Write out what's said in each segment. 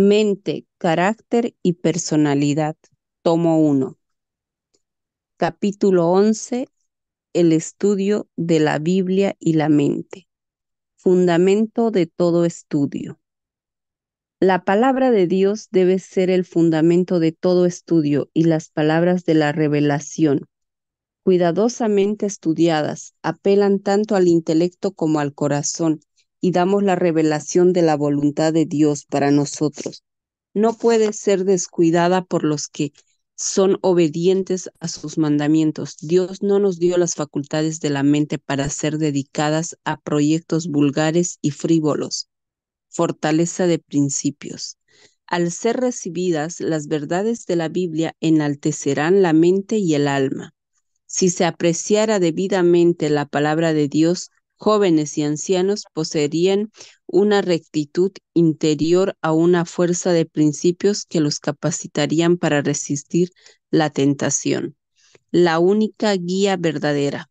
Mente, carácter y personalidad. Tomo 1. Capítulo 11. El estudio de la Biblia y la mente. Fundamento de todo estudio. La palabra de Dios debe ser el fundamento de todo estudio y las palabras de la revelación, cuidadosamente estudiadas, apelan tanto al intelecto como al corazón y damos la revelación de la voluntad de Dios para nosotros. No puede ser descuidada por los que son obedientes a sus mandamientos. Dios no nos dio las facultades de la mente para ser dedicadas a proyectos vulgares y frívolos. Fortaleza de principios. Al ser recibidas, las verdades de la Biblia enaltecerán la mente y el alma. Si se apreciara debidamente la palabra de Dios, jóvenes y ancianos poseerían una rectitud interior a una fuerza de principios que los capacitarían para resistir la tentación, la única guía verdadera.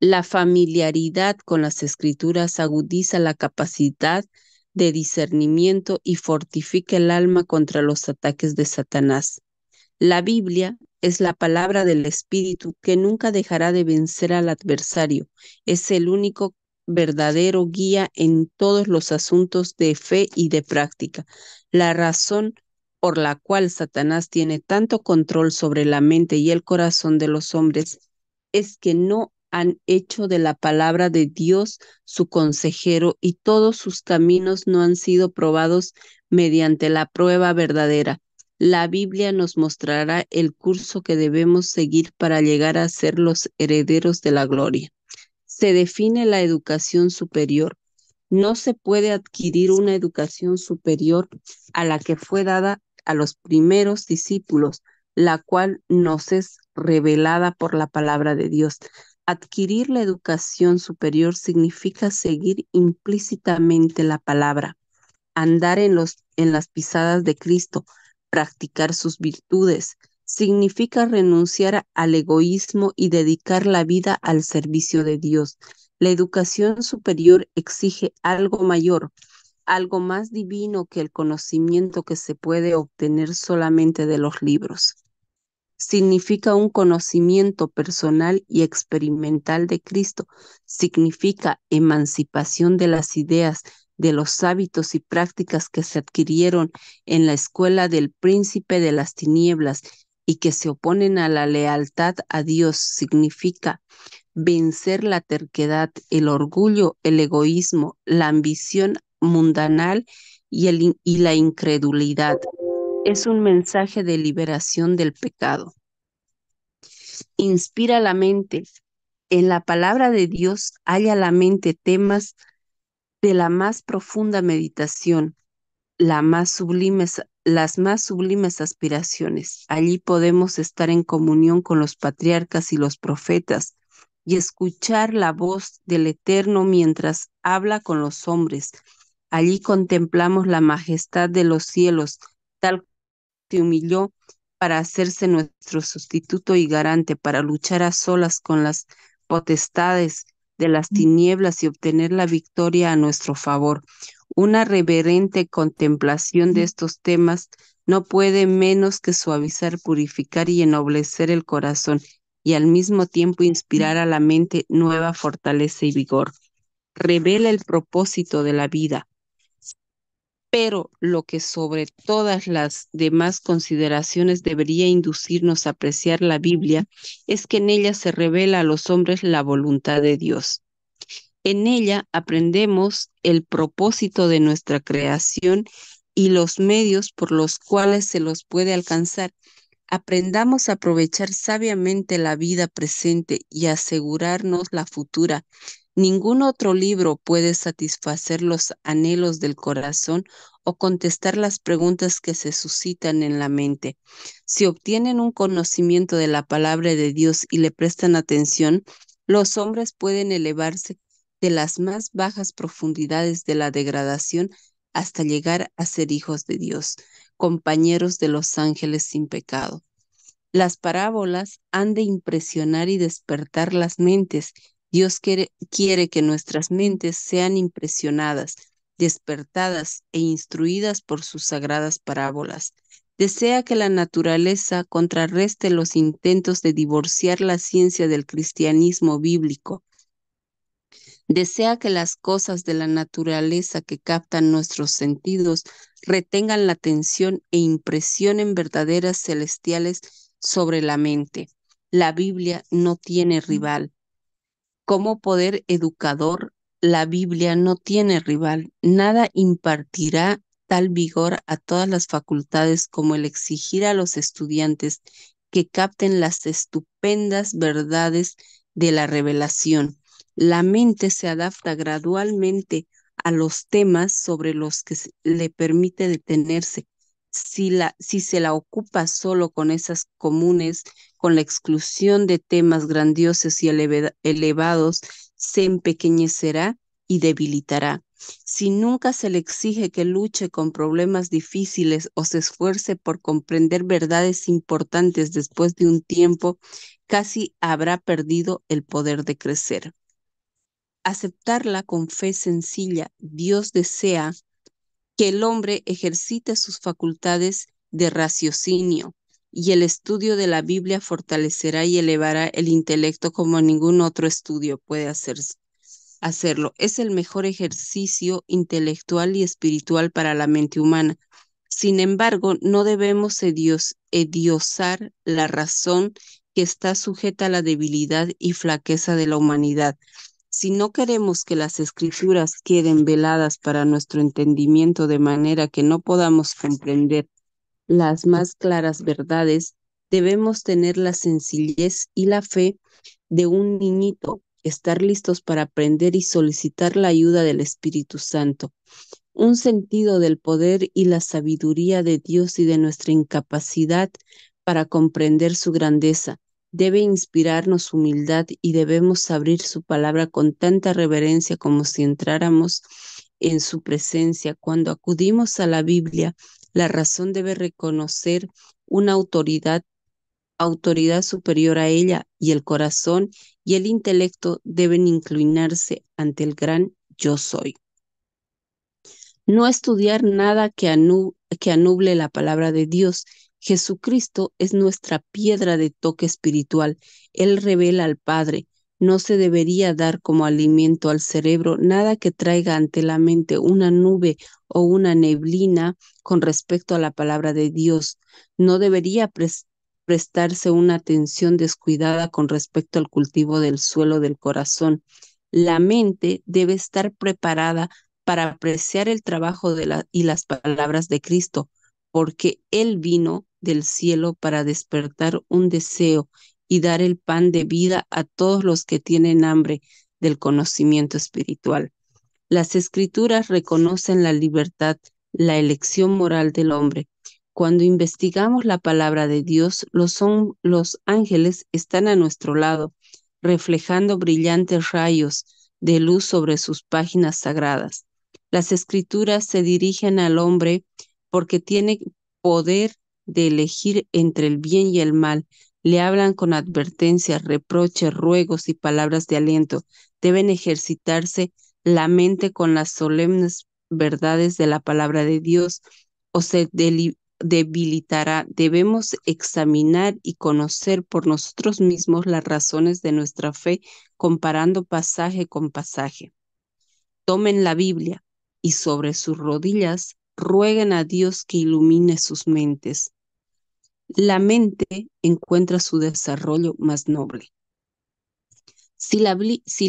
La familiaridad con las escrituras agudiza la capacidad de discernimiento y fortifica el alma contra los ataques de Satanás. La Biblia es la palabra del Espíritu que nunca dejará de vencer al adversario. Es el único verdadero guía en todos los asuntos de fe y de práctica. La razón por la cual Satanás tiene tanto control sobre la mente y el corazón de los hombres es que no han hecho de la palabra de Dios su consejero y todos sus caminos no han sido probados mediante la prueba verdadera la Biblia nos mostrará el curso que debemos seguir para llegar a ser los herederos de la gloria. Se define la educación superior. No se puede adquirir una educación superior a la que fue dada a los primeros discípulos, la cual nos es revelada por la palabra de Dios. Adquirir la educación superior significa seguir implícitamente la palabra, andar en, los, en las pisadas de Cristo, practicar sus virtudes. Significa renunciar al egoísmo y dedicar la vida al servicio de Dios. La educación superior exige algo mayor, algo más divino que el conocimiento que se puede obtener solamente de los libros. Significa un conocimiento personal y experimental de Cristo. Significa emancipación de las ideas de los hábitos y prácticas que se adquirieron en la escuela del príncipe de las tinieblas y que se oponen a la lealtad a Dios significa vencer la terquedad, el orgullo, el egoísmo, la ambición mundanal y, y la incredulidad. Es un mensaje de liberación del pecado. Inspira la mente. En la palabra de Dios halla la mente temas de la más profunda meditación, las más sublimes aspiraciones. Allí podemos estar en comunión con los patriarcas y los profetas y escuchar la voz del Eterno mientras habla con los hombres. Allí contemplamos la majestad de los cielos, tal se humilló para hacerse nuestro sustituto y garante, para luchar a solas con las potestades de las tinieblas y obtener la victoria a nuestro favor. Una reverente contemplación de estos temas no puede menos que suavizar, purificar y ennoblecer el corazón y al mismo tiempo inspirar a la mente nueva fortaleza y vigor. Revela el propósito de la vida, pero lo que sobre todas las demás consideraciones debería inducirnos a apreciar la Biblia es que en ella se revela a los hombres la voluntad de Dios. En ella aprendemos el propósito de nuestra creación y los medios por los cuales se los puede alcanzar. Aprendamos a aprovechar sabiamente la vida presente y asegurarnos la futura, Ningún otro libro puede satisfacer los anhelos del corazón o contestar las preguntas que se suscitan en la mente. Si obtienen un conocimiento de la palabra de Dios y le prestan atención, los hombres pueden elevarse de las más bajas profundidades de la degradación hasta llegar a ser hijos de Dios, compañeros de los ángeles sin pecado. Las parábolas han de impresionar y despertar las mentes Dios quiere, que nuestras mentes sean impresionadas, despertadas e instruidas por sus sagradas parábolas. Desea que la naturaleza contrarreste los intentos de divorciar la ciencia del cristianismo bíblico. Desea que las cosas de la naturaleza que captan nuestros sentidos retengan la atención e impresionen verdaderas celestiales sobre la mente. La Biblia no tiene mm. rival. Como poder educador, la Biblia no tiene rival. Nada impartirá tal vigor a todas las facultades como el exigir a los estudiantes que capten las estupendas verdades de la revelación. La mente se adapta gradualmente a los temas sobre los que le permite detenerse si, la, si se la ocupa solo con esas comunes, con la exclusión de temas grandiosos y elevados, se empequeñecerá y debilitará. Si nunca se le exige que luche con problemas difíciles o se esfuerce por comprender verdades importantes después de un tiempo, casi habrá perdido el poder de crecer. Aceptarla con fe sencilla, Dios desea el hombre ejercite sus facultades de raciocinio y el estudio de la Biblia fortalecerá y elevará el intelecto como ningún otro estudio puede hacerlo. Es el mejor ejercicio intelectual y espiritual para la mente humana. Sin embargo, no debemos ediosar la razón que está sujeta a la debilidad y flaqueza de la humanidad, si no queremos que las escrituras queden veladas para nuestro entendimiento de manera que no podamos comprender las más claras verdades, debemos tener la sencillez y la fe de un niñito, estar listos para aprender y solicitar la ayuda del Espíritu Santo, un sentido del poder y la sabiduría de Dios y de nuestra incapacidad para comprender su grandeza, debe inspirarnos humildad y debemos abrir su palabra con tanta reverencia como si entráramos en su presencia. Cuando acudimos a la Biblia, la razón debe reconocer una autoridad, autoridad superior a ella y el corazón y el intelecto deben inclinarse ante el gran yo soy. No estudiar nada que, que anuble la palabra de Dios Jesucristo es nuestra piedra de toque espiritual. Él revela al Padre. No se debería dar como alimento al cerebro nada que traiga ante la mente una nube o una neblina con respecto a la palabra de Dios. No debería prestarse una atención descuidada con respecto al cultivo del suelo del corazón. La mente debe estar preparada para apreciar el trabajo de y las palabras de Cristo, porque Él vino del cielo para despertar un deseo y dar el pan de vida a todos los que tienen hambre del conocimiento espiritual. Las escrituras reconocen la libertad, la elección moral del hombre. Cuando investigamos la palabra de Dios, los, ángeles están a nuestro lado, reflejando brillantes rayos de luz sobre sus páginas sagradas. Las escrituras se dirigen al hombre porque tiene poder de elegir entre el bien y el mal. Le hablan con advertencias, reproches, ruegos y palabras de aliento. Deben ejercitarse la mente con las solemnes verdades de la palabra de Dios o se debilitará. Debemos examinar y conocer por nosotros mismos las razones de nuestra fe comparando pasaje con pasaje. Tomen la Biblia y sobre sus rodillas rueguen a Dios que ilumine sus mentes. La mente encuentra su desarrollo más noble. Si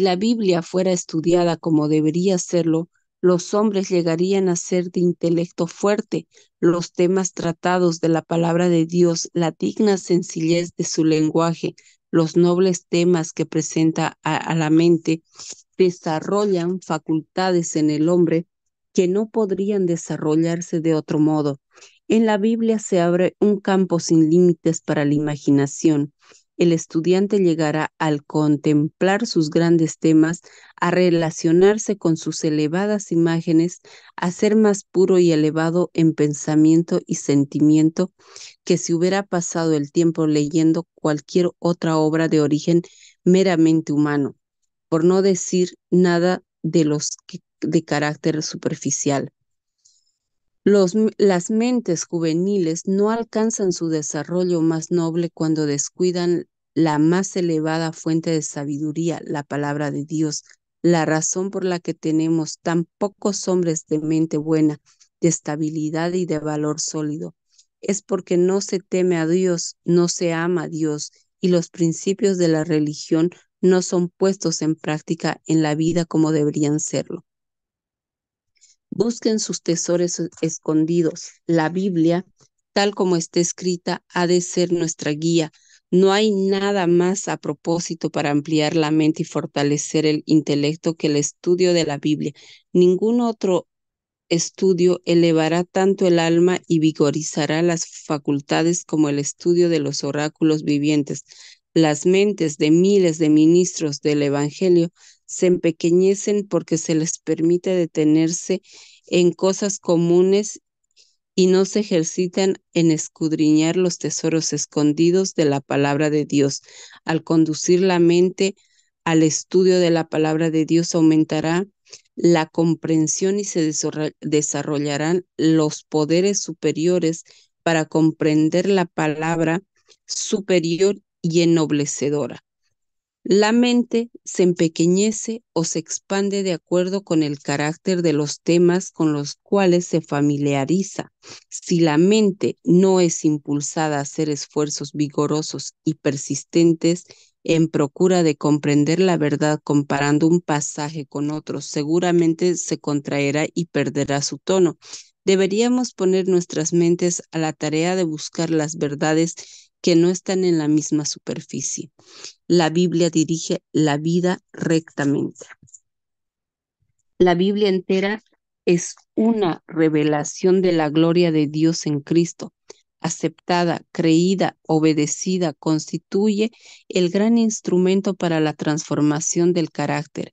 la, Biblia fuera estudiada como debería serlo, los hombres llegarían a ser de intelecto fuerte, los temas tratados de la palabra de Dios, la digna sencillez de su lenguaje, los nobles temas que presenta a la mente, desarrollan facultades en el hombre que no podrían desarrollarse de otro modo. En la Biblia se abre un campo sin límites para la imaginación. El estudiante llegará al contemplar sus grandes temas, a relacionarse con sus elevadas imágenes, a ser más puro y elevado en pensamiento y sentimiento que si hubiera pasado el tiempo leyendo cualquier otra obra de origen meramente humano, por no decir nada de los que de carácter superficial. Los, las mentes juveniles no alcanzan su desarrollo más noble cuando descuidan la más elevada fuente de sabiduría, la palabra de Dios, la razón por la que tenemos tan pocos hombres de mente buena, de estabilidad y de valor sólido. Es porque no se teme a Dios, no se ama a Dios y los principios de la religión no son puestos en práctica en la vida como deberían serlo. Busquen sus tesoros e-, escondidos. La Biblia, tal como está escrita, ha de ser nuestra guía. No hay nada más a propósito para ampliar la mente y fortalecer el intelecto que el estudio de la Biblia. Ningún otro estudio elevará tanto el alma y vigorizará las facultades como el estudio de los oráculos vivientes. Las mentes de miles de ministros del Evangelio se empequeñecen porque se les permite detenerse en cosas comunes y no se ejercitan en escudriñar los tesoros escondidos de la palabra de Dios. Al conducir la mente al estudio de la palabra de Dios aumentará la comprensión y se desarrollarán los poderes superiores para comprender la palabra superior y ennoblecedora. La mente se empequeñece o se expande de acuerdo con el carácter de los temas con los cuales se familiariza. Si la mente no es impulsada a hacer esfuerzos vigorosos y persistentes en procura de comprender la verdad comparando un pasaje con otro, seguramente se contraerá y perderá su tono. Deberíamos poner nuestras mentes a la tarea de buscar las verdades que no están en la misma superficie. La Biblia dirige la vida rectamente. La Biblia entera es una revelación de la gloria de Dios en Cristo. Aceptada, creída, obedecida, constituye el gran instrumento para la transformación del carácter.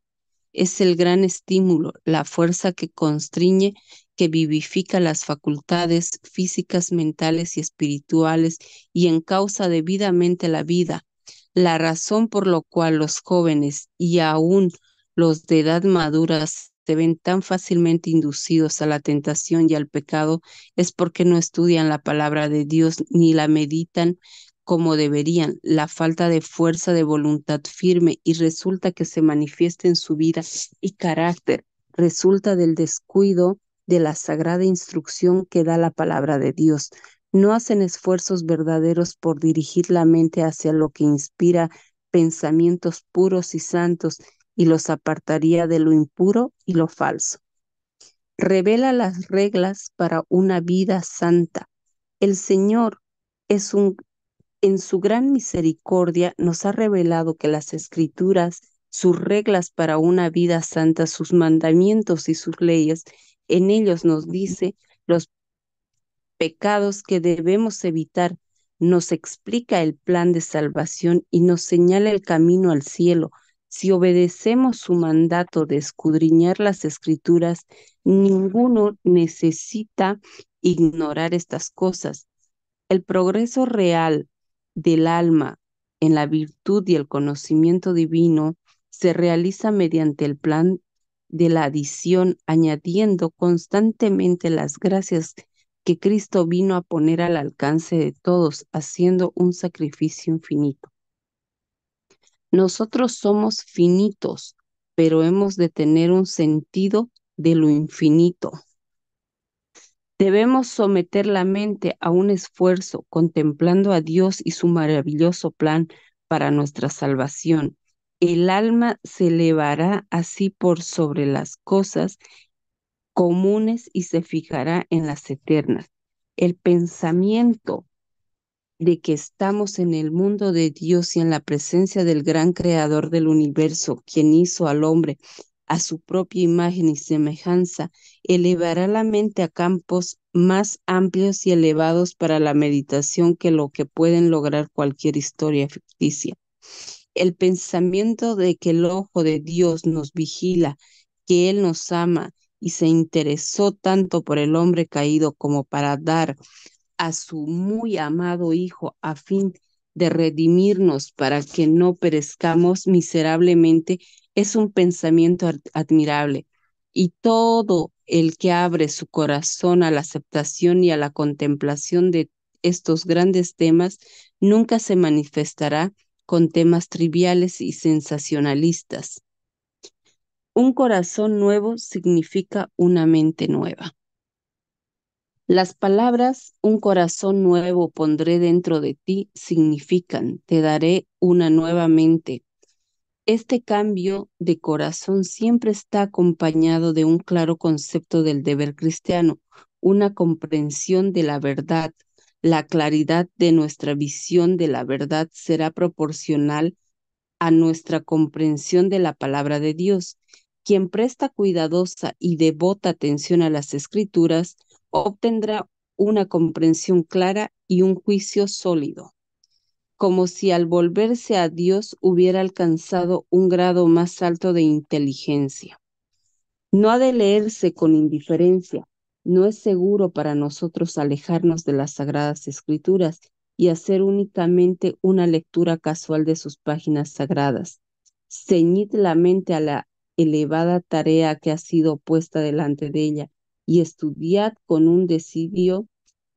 Es el gran estímulo, la fuerza que constriñe que vivifica las facultades físicas, mentales y espirituales y causa debidamente la vida. La razón por la cual los jóvenes y aún los de edad madura se ven tan fácilmente inducidos a la tentación y al pecado es porque no estudian la palabra de Dios ni la meditan como deberían, la falta de fuerza de voluntad firme y resulta que se manifiesta en su vida y carácter, resulta del descuido de la sagrada instrucción que da la palabra de Dios. No hacen esfuerzos verdaderos por dirigir la mente hacia lo que inspira pensamientos puros y santos y los apartaría de lo impuro y lo falso. Revela las reglas para una vida santa. El Señor es un en su gran misericordia nos ha revelado que las escrituras, sus reglas para una vida santa, sus mandamientos y sus leyes en ellos nos dice los pecados que debemos evitar, nos explica el plan de salvación y nos señala el camino al cielo. Si obedecemos su mandato de escudriñar las escrituras, ninguno necesita ignorar estas cosas. El progreso real del alma en la virtud y el conocimiento divino se realiza mediante el plan de la adición, añadiendo constantemente las gracias que Cristo vino a poner al alcance de todos, haciendo un sacrificio infinito. Nosotros somos finitos, pero hemos de tener un sentido de lo infinito. Debemos someter la mente a un esfuerzo contemplando a Dios y su maravilloso plan para nuestra salvación, el alma se elevará así por sobre las cosas comunes y se fijará en las eternas. El pensamiento de que estamos en el mundo de Dios y en la presencia del gran creador del universo, quien hizo al hombre a su propia imagen y semejanza, elevará la mente a campos más amplios y elevados para la meditación que lo que pueden lograr cualquier historia ficticia el pensamiento de que el ojo de Dios nos vigila, que Él nos ama y se interesó tanto por el hombre caído como para dar a su muy amado Hijo a fin de redimirnos para que no perezcamos miserablemente, es un pensamiento admirable. Y todo el que abre su corazón a la aceptación y a la contemplación de estos grandes temas nunca se manifestará con temas triviales y sensacionalistas. Un corazón nuevo significa una mente nueva. Las palabras un corazón nuevo pondré dentro de ti significan te daré una nueva mente. Este cambio de corazón siempre está acompañado de un claro concepto del deber cristiano, una comprensión de la verdad, la claridad de nuestra visión de la verdad será proporcional a nuestra comprensión de la palabra de Dios. Quien presta cuidadosa y devota atención a las escrituras obtendrá una comprensión clara y un juicio sólido, como si al volverse a Dios hubiera alcanzado un grado más alto de inteligencia. No ha de leerse con indiferencia, no es seguro para nosotros alejarnos de las sagradas escrituras y hacer únicamente una lectura casual de sus páginas sagradas. Ceñid la mente a la elevada tarea que ha sido puesta delante de ella y estudiad con un decidio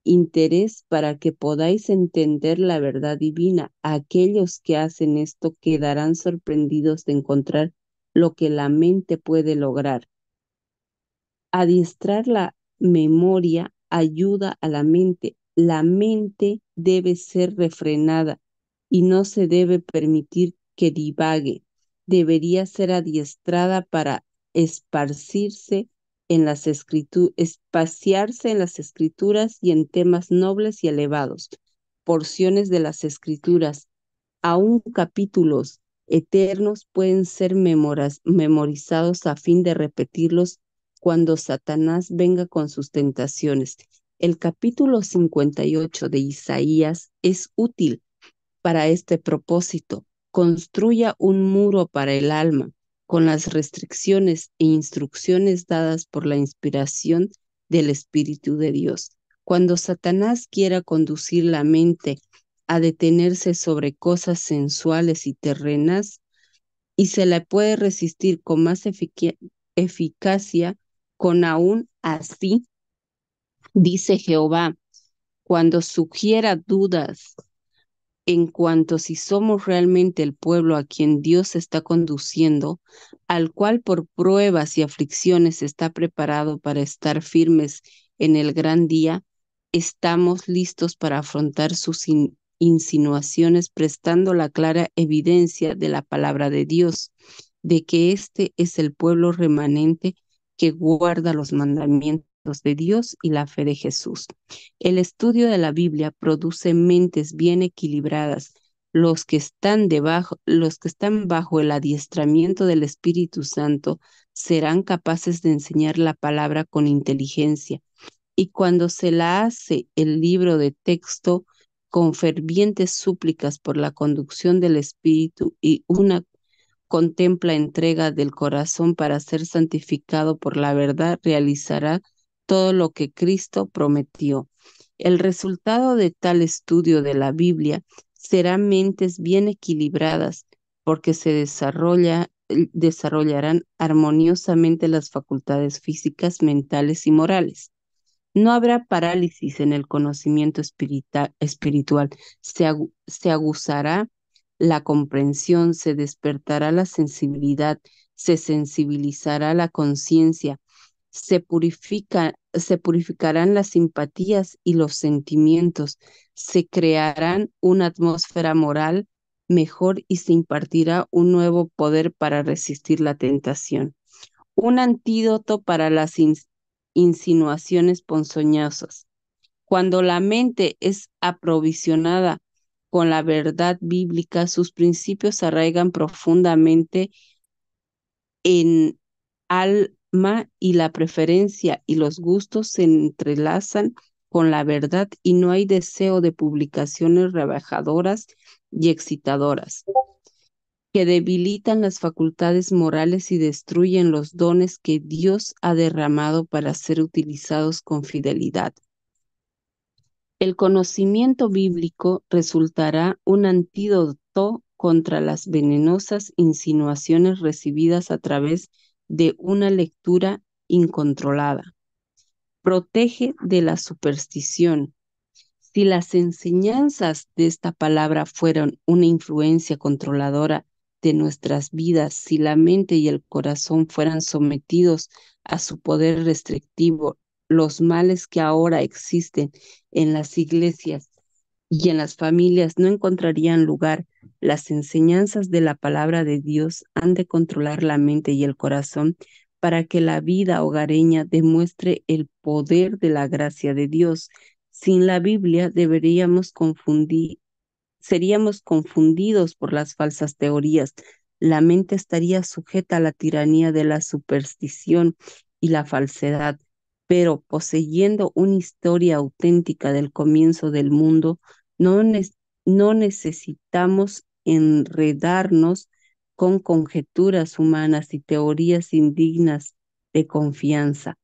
interés para que podáis entender la verdad divina. Aquellos que hacen esto quedarán sorprendidos de encontrar lo que la mente puede lograr. Adiestrar la memoria ayuda a la mente. La mente debe ser refrenada y no se debe permitir que divague. Debería ser adiestrada para esparcirse en las escrituras, espaciarse en las escrituras y en temas nobles y elevados, porciones de las escrituras, aún capítulos eternos pueden ser memorizados a fin de repetirlos cuando Satanás venga con sus tentaciones. El capítulo 58 de Isaías es útil para este propósito. Construya un muro para el alma con las restricciones e instrucciones dadas por la inspiración del Espíritu de Dios. Cuando Satanás quiera conducir la mente a detenerse sobre cosas sensuales y terrenas, y se la puede resistir con más eficacia con aún así, dice Jehová, cuando sugiera dudas en cuanto si somos realmente el pueblo a quien Dios está conduciendo, al cual por pruebas y aflicciones está preparado para estar firmes en el gran día, estamos listos para afrontar sus insinuaciones prestando la clara evidencia de la palabra de Dios, de que este es el pueblo remanente que guarda los mandamientos de Dios y la fe de Jesús. El estudio de la Biblia produce mentes bien equilibradas. Los que están debajo, los que están bajo el adiestramiento del Espíritu Santo serán capaces de enseñar la palabra con inteligencia. Y cuando se la hace el libro de texto con fervientes súplicas por la conducción del Espíritu y una contempla entrega del corazón para ser santificado por la verdad, realizará todo lo que Cristo prometió. El resultado de tal estudio de la Biblia será mentes bien equilibradas, porque se desarrolla, eh, desarrollarán armoniosamente las facultades físicas, mentales y morales. No habrá parálisis en el conocimiento espiritual, se, se aguzará la comprensión, se despertará la sensibilidad, se sensibilizará la conciencia, se, purifica, se purificarán las simpatías y los sentimientos, se crearán una atmósfera moral mejor y se impartirá un nuevo poder para resistir la tentación. Un antídoto para las insinuaciones ponzoñosas. Cuando la mente es aprovisionada con la verdad bíblica, sus principios arraigan profundamente en alma y la preferencia y los gustos se entrelazan con la verdad y no hay deseo de publicaciones rebajadoras y excitadoras que debilitan las facultades morales y destruyen los dones que Dios ha derramado para ser utilizados con fidelidad. El conocimiento bíblico resultará un antídoto contra las venenosas insinuaciones recibidas a través de una lectura incontrolada. Protege de la superstición. Si las enseñanzas de esta palabra fueran una influencia controladora de nuestras vidas, si la mente y el corazón fueran sometidos a su poder restrictivo los males que ahora existen en las iglesias y en las familias no encontrarían lugar, las enseñanzas de la palabra de Dios han de controlar la mente y el corazón para que la vida hogareña demuestre el poder de la gracia de Dios. Sin la Biblia deberíamos confundir, seríamos confundidos por las falsas teorías. La mente estaría sujeta a la tiranía de la superstición y la falsedad pero poseyendo una historia auténtica del comienzo del mundo, no, necesitamos enredarnos con conjeturas humanas y teorías indignas de confianza.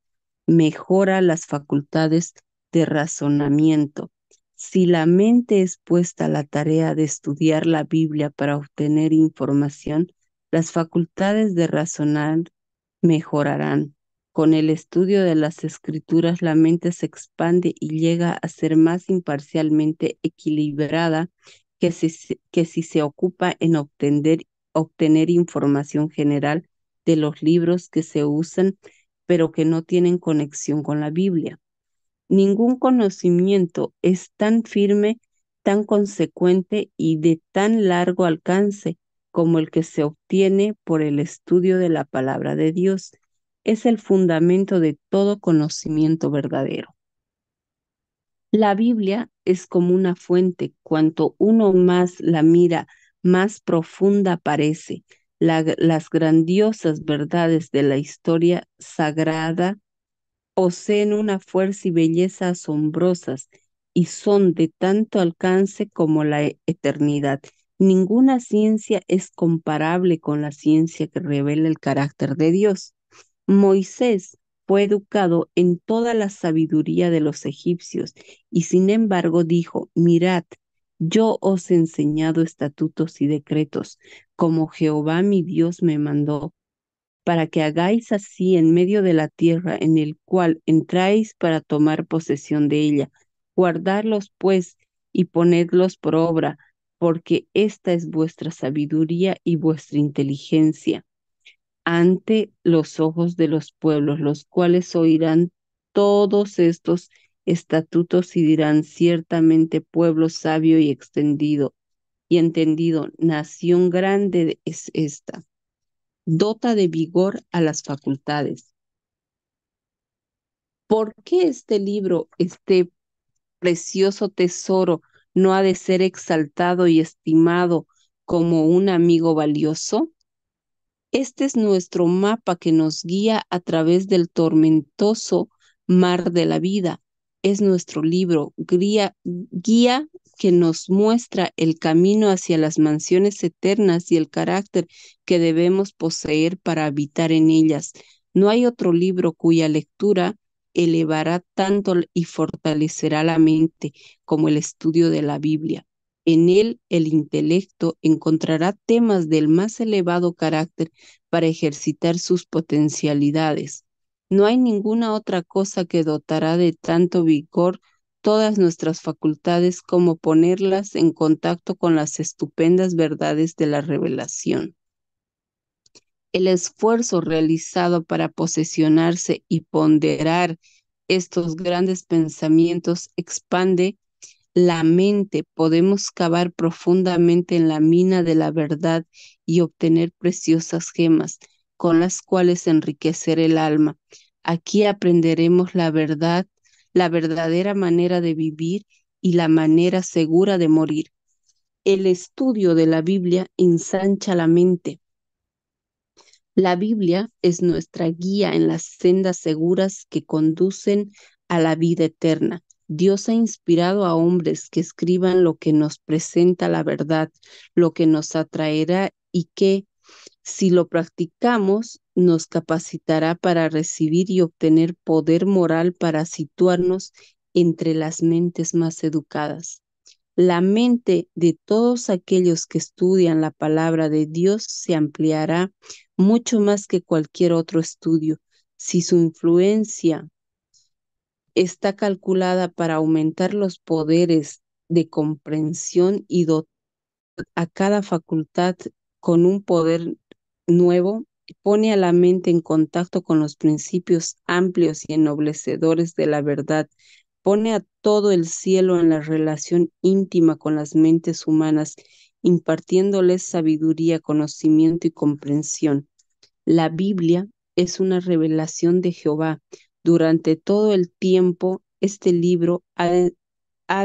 Mejora las facultades de razonamiento. Si la mente es puesta a la tarea de estudiar la Biblia para obtener información, las facultades de razonar mejorarán. Con el estudio de las escrituras, la mente se expande y llega a ser más imparcialmente equilibrada que si, se ocupa en obtener, obtener información general de los libros que se usan, pero que no tienen conexión con la Biblia. Ningún conocimiento es tan firme, tan consecuente y de tan largo alcance como el que se obtiene por el estudio de la palabra de Dios es el fundamento de todo conocimiento verdadero. La Biblia es como una fuente, cuanto uno más la mira, más profunda parece. las grandiosas verdades de la historia sagrada poseen una fuerza y belleza asombrosas y son de tanto alcance como la e, eternidad. Ninguna ciencia es comparable con la ciencia que revela el carácter de Dios. Moisés fue educado en toda la sabiduría de los egipcios y sin embargo dijo, mirad, yo os he enseñado estatutos y decretos, como Jehová mi Dios me mandó, para que hagáis así en medio de la tierra en el cual entráis para tomar posesión de ella. Guardarlos pues y ponedlos por obra, porque esta es vuestra sabiduría y vuestra inteligencia ante los ojos de los pueblos, los cuales oirán todos estos estatutos y dirán ciertamente pueblo sabio y extendido y entendido, nación grande es esta. Dota de vigor a las facultades. ¿Por qué este libro, este precioso tesoro, no ha de ser exaltado y estimado como un amigo valioso? Este es nuestro mapa que nos guía a través del tormentoso mar de la vida. Es nuestro libro, guía, que nos muestra el camino hacia las mansiones eternas y el carácter que debemos poseer para habitar en ellas. No hay otro libro cuya lectura elevará tanto y fortalecerá la mente como el estudio de la Biblia. En él el intelecto encontrará temas del más elevado carácter para ejercitar sus potencialidades. No hay ninguna otra cosa que dotará de tanto vigor todas nuestras facultades como ponerlas en contacto con las estupendas verdades de la revelación. El esfuerzo realizado para posesionarse y ponderar estos grandes pensamientos expande la mente podemos cavar profundamente en la mina de la verdad y obtener preciosas gemas con las cuales enriquecer el alma. Aquí aprenderemos la verdad, la verdadera manera de vivir y la manera segura de morir. El estudio de la Biblia ensancha la mente. La Biblia es nuestra guía en las sendas seguras que conducen a la vida eterna. Dios ha inspirado a hombres que escriban lo que nos presenta la verdad, lo que nos atraerá y que, si lo practicamos, nos capacitará para recibir y obtener poder moral para situarnos entre las mentes más educadas. La mente de todos aquellos que estudian la palabra de Dios se ampliará mucho más que cualquier otro estudio si su influencia está calculada para aumentar los poderes de comprensión y dotar a cada facultad con un poder nuevo, pone a la mente en contacto con los principios amplios y ennoblecedores de la verdad, pone a todo el cielo en la relación íntima con las mentes humanas, impartiéndoles sabiduría, conocimiento y comprensión. La Biblia es una revelación de Jehová, durante todo el tiempo, este libro ha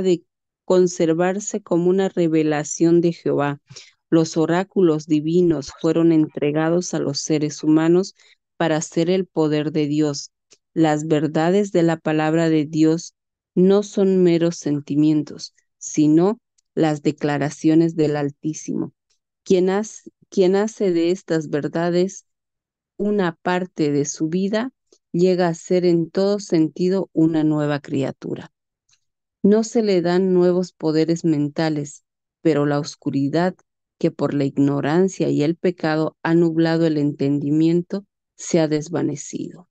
de, conservarse como una revelación de Jehová. Los oráculos divinos fueron entregados a los seres humanos para ser el poder de Dios. Las verdades de la palabra de Dios no son meros sentimientos, sino las declaraciones del Altísimo. Quien quien hace de estas verdades una parte de su vida llega a ser en todo sentido una nueva criatura. No se le dan nuevos poderes mentales, pero la oscuridad que por la ignorancia y el pecado ha nublado el entendimiento se ha desvanecido.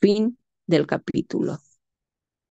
Fin del capítulo.